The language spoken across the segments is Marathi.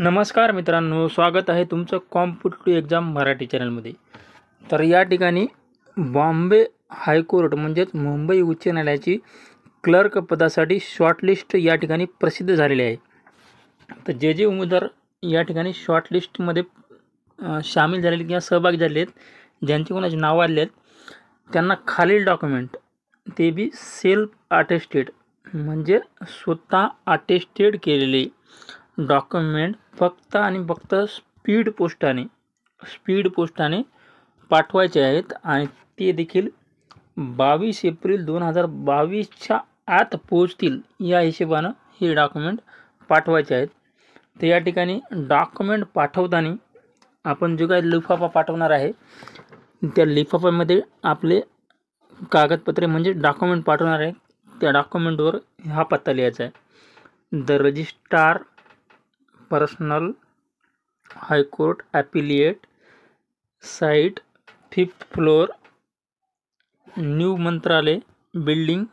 नमस्कार मित्रांनो स्वागत आहे तुमचं कॉम्पिटेटिव्ह एक्झाम मराठी चॅनलमध्ये तर या ठिकाणी बॉम्बे हायकोर्ट म्हणजेच मुंबई उच्च न्यायालयाची क्लर्क पदासाठी शॉर्टलिस्ट या ठिकाणी प्रसिद्ध झालेली आहे तर जे जे उमेदवार या ठिकाणी शॉर्टलिस्टमध्ये सामील झालेले किंवा सहभागी झाले आहेत ज्यांची कोणाची नावं आले आहेत त्यांना खालील डॉक्युमेंट ते बी सेल्फ अटेस्टेड म्हणजे स्वतः अटेस्टेड केलेले डॉक्युमेंट फक्त आणि फक्त स्पीड पोस्टाने स्पीड पोस्टाने पाठवायचे आहेत आणि ते देखील बावीस एप्रिल दोन हजार बावीसच्या आत पोहोचतील या हिशेबानं हे डॉक्युमेंट पाठवायचे आहेत तर या ठिकाणी डॉक्युमेंट पाठवताना आपण जो काही लिफाफा पाठवणार आहे त्या लिफाफ्यामध्ये आपले कागदपत्रे म्हणजे डॉक्युमेंट पाठवणार आहे त्या डॉक्युमेंटवर हा पत्ता लिहायचा आहे the registrar personal high court appellate side fifth floor new Mantralaya building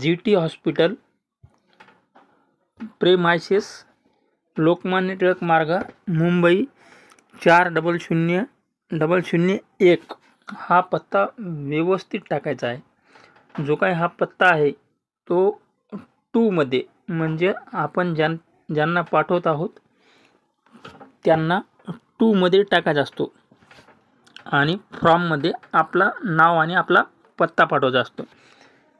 G T hospital premises Lokmanya Tilak Marg Mumbai चार डबल शून्य डबल शून्य एक हा पत्ता व्यवस्थित टाकायचा आहे जो काय हा पत्ता आहे तो टूमध्ये म्हणजे आपण ज्या ज्यांना पाठवत आहोत त्यांना टूमध्ये टाकायचा असतो आणि फॉर्ममध्ये आपला नाव आणि आपला पत्ता पाठवायचा असतो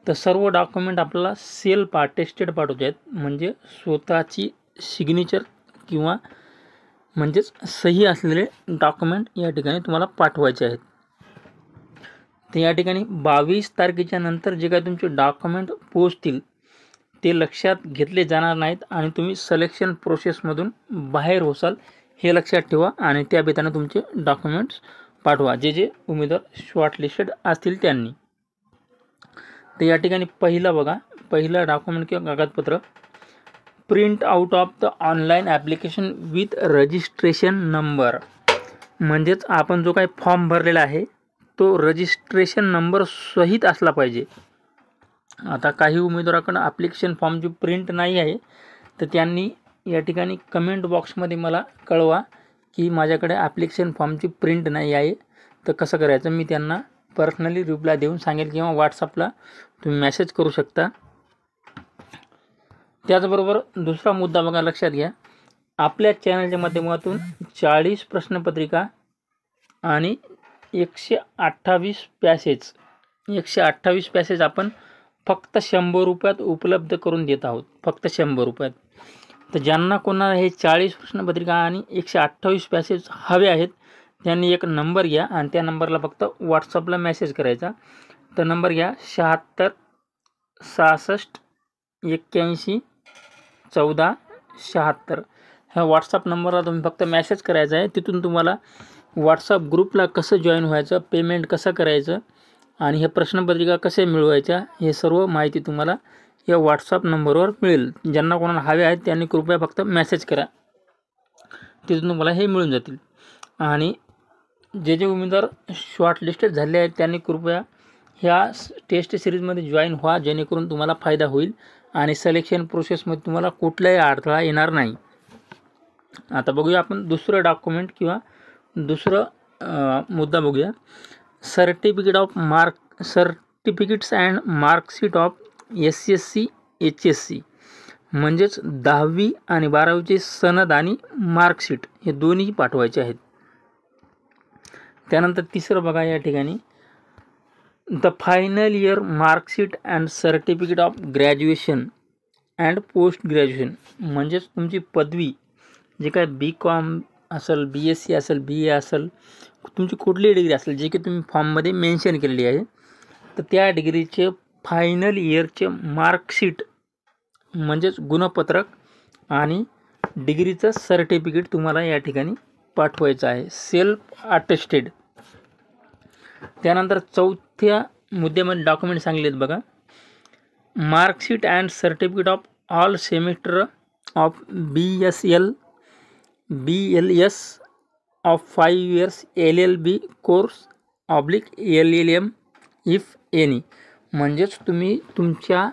तर सर्व डॉक्युमेंट आपल्याला सेल्फ अटेस्टेड पाठवायचे आहेत म्हणजे स्वतःची सिग्नेचर किंवा म्हणजेच सही असलेले डॉक्युमेंट या ठिकाणी तुम्हाला पाठवायचे आहेत तर या ठिकाणी बावीस तारखेच्या नंतर जे काही तुमचे डॉक्युमेंट पोचतील ते लक्षात घेतले जाणार नाहीत आणि तुम्ही सलेक्शन प्रोसेसमधून बाहेर होसाल हे लक्षात ठेवा आणि त्या बेताने तुमचे डॉक्युमेंट्स पाठवा जे जे उमेदवार शॉर्टलिस्टेड असतील त्यांनी तर या ठिकाणी पहिला बघा पहिला डॉक्युमेंट किंवा कागदपत्र print out of the online application with registration number म्हणजेच आपण जो काही फॉर्म भरलेला आहे तो रजिस्ट्रेशन नंबर सहित असला पाहिजे आता काही उमेदवाराकडं ॲप्लिकेशन फॉर्मची प्रिंट नाही आहे तर त्यांनी या ठिकाणी कमेंट बॉक्समध्ये मला कळवा की माझ्याकडे ॲप्लिकेशन फॉर्मची प्रिंट नाही आहे तर कसं करायचं मी त्यांना पर्सनली रिप्लाय देऊन सांगेल किंवा व्हॉट्सअपला तुम्ही मेसेज करू शकता त्याचबरोबर दुसरा मुद्दा बघा लक्षात घ्या आपल्या चॅनलच्या माध्यमातून चाळीस प्रश्नपत्रिका आणि एकशे अठ्ठावीस पॅसेज एकशे अठ्ठावीस पॅसेज आपण फक्त शंभर रुपयात उपलब्ध करून देत आहोत फक्त शंभर रुपयात तर ज्यांना कोणाला हे चाळीस प्रश्नपत्रिका आणि एकशे अठ्ठावीस पॅसेज हवे आहेत त्यांनी एक नंबर घ्या आणि त्या नंबरला फक्त व्हॉट्सअपला मेसेज करायचा तर नंबर घ्या शहात्तर सहासष्ट एक्क्याऐंशी चौदा शहात्तर ह्या व्हॉट्सअप नंबरला तुम्ही फक्त मॅसेज करायचा आहे तिथून तुम्हाला व्हॉट्सअप ग्रुपला कसं जॉईन व्हायचं पेमेंट कसं करायचं आणि हे प्रश्नपत्रिका कसे मिळवायच्या हे सर्व माहिती तुम्हाला या व्हॉट्सअप नंबरवर मिळेल ज्यांना कोणाला हवे आहेत त्यांनी कृपया फक्त मेसेज करा तिथून तुम्हाला हे मिळून जातील आणि जे जे उमेदवार शॉर्टलिस्टेड झाले आहेत त्यांनी कृपया ह्या टेस्ट सिरीजमध्ये जॉईन व्हा जेणेकरून तुम्हाला फायदा होईल आणि सिलेक्शन प्रोसेसमध्ये तुम्हाला कुठलाही अडथळा येणार नाही आता बघूया आपण दुसरं डॉक्युमेंट किंवा दुसरं मुद्दा बघूया certificate of mark certificates and marksheet of S S C H S C म्हणजेच दहावी आणि बारावीचे सनद आणि मार्कशीट हे दोन्ही पाठवायचे आहेत त्यानंतर तिसरं बघा या ठिकाणी the final year marksheet and certificate of graduation and post graduation म्हणजेच तुमची पदवी जे काय बी कॉम असेल बी एस सी असेल बी ए असेल तुमची कुठलीही डिग्री असेल जे की तुम्ही फॉर्ममध्ये मेन्शन केलेली आहे तर त्या डिग्रीचे फायनल इयरचे मार्कशीट म्हणजेच गुणपत्रक आणि डिग्रीचं सर्टिफिकेट तुम्हाला या ठिकाणी पाठवायचं आहे सेल्फ अटेस्टेड त्यानंतर चौथ्या मुद्द्यामध्ये डॉक्युमेंट आहेत बघा marksheet and certificate of all semester of B S L B L S of five years L L B course oblique L L M if any म्हणजेच तुम्ही तुमच्या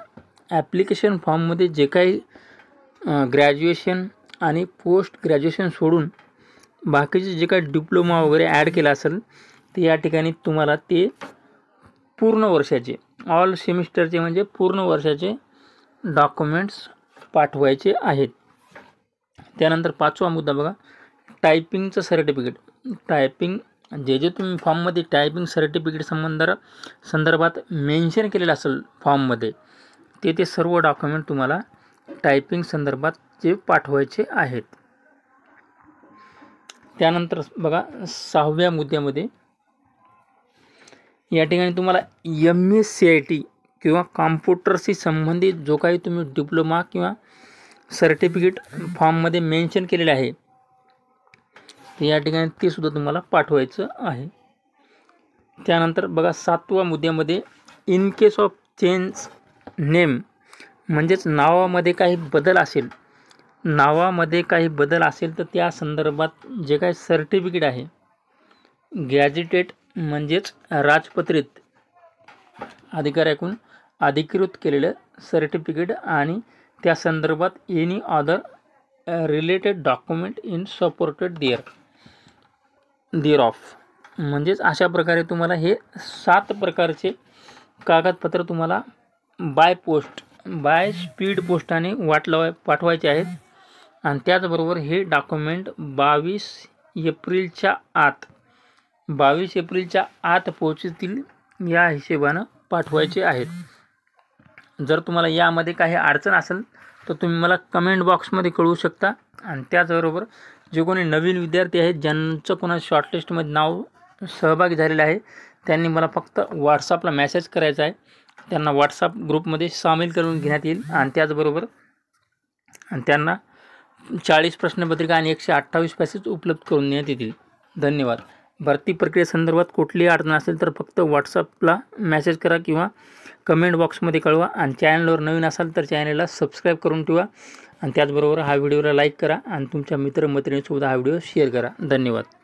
ॲप्लिकेशन फॉर्ममध्ये जे काही ग्रॅज्युएशन आणि पोस्ट ग्रॅज्युएशन सोडून बाकीचे जे काही डिप्लोमा वगैरे ॲड केला असेल ते या ठिकाणी तुम्हाला ते पूर्ण वर्षाचे ऑल सेमिस्टरचे म्हणजे पूर्ण वर्षाचे डॉक्युमेंट्स पाठवायचे आहेत त्यानंतर पाचवा मुद्दा बघा टायपिंगचं सर्टिफिकेट टायपिंग जे जे तुम्ही फॉर्ममध्ये टायपिंग सर्टिफिकेट संबंध संदर्भात मेन्शन केलेलं असेल फॉर्ममध्ये ते ते सर्व डॉक्युमेंट तुम्हाला टायपिंग संदर्भात जे पाठवायचे आहेत त्यानंतर बघा सहाव्या मुद्द्यामध्ये या ठिकाणी तुम्हाला M S C I T किंवा कॉम्प्युटरशी संबंधित जो काही तुम्ही डिप्लोमा किंवा सर्टिफिकेट फॉर्ममध्ये मेन्शन केलेले आहे तर या ठिकाणी ते सुद्धा तुम्हाला पाठवायचं आहे त्यानंतर बघा सातवा मुद्द्यामध्ये in case of change name म्हणजेच नावामध्ये काही बदल असेल नावामध्ये काही बदल असेल तर त्या संदर्भात जे काही सर्टिफिकेट आहे गॅजिटेट म्हणजेच राजपत्रित अधिकाऱ्याकडून अधिकृत केलेलं सर्टिफिकेट आणि त्या संदर्भात any other related document in supported there thereof म्हणजेच अशा प्रकारे तुम्हाला हे सात प्रकारचे कागदपत्र तुम्हाला बाय पोस्ट बाय स्पीड पोस्टाने वाटला पाठवायचे आहेत आणि त्याचबरोबर हे डॉक्युमेंट बावीस एप्रिलच्या आत बावीस एप्रिलच्या आत पोचतील या हिशेबानं पाठवायचे आहेत जर तुम्हाला यामध्ये काही अडचण असेल तर तुम्ही मला कमेंट बॉक्समध्ये कळवू शकता आणि त्याचबरोबर जे कोणी नवीन विद्यार्थी आहेत ज्यांचं कोणा शॉर्टलिस्टमध्ये नाव सहभागी झालेलं आहे त्यांनी मला फक्त व्हॉट्सअपला मेसेज करायचा आहे त्यांना व्हॉट्सअप ग्रुपमध्ये सामील करून घेण्यात येईल आणि त्याचबरोबर त्यांना चाळीस प्रश्नपत्रिका आणि एकशे अठ्ठावीस पॅसेज उपलब्ध करून देण्यात येतील धन्यवाद भरती प्रक्रियेसंदर्भात कुठलीही अडचण असेल तर फक्त व्हॉट्सअपला मॅसेज करा किंवा कमेंट बॉक्समध्ये कळवा आणि चॅनलवर नवीन असाल तर चॅनलला सबस्क्राईब करून ठेवा आणि त्याचबरोबर हा व्हिडिओला लाईक करा आणि तुमच्या मैत्रिणीसुद्धा हा व्हिडिओ शेअर करा धन्यवाद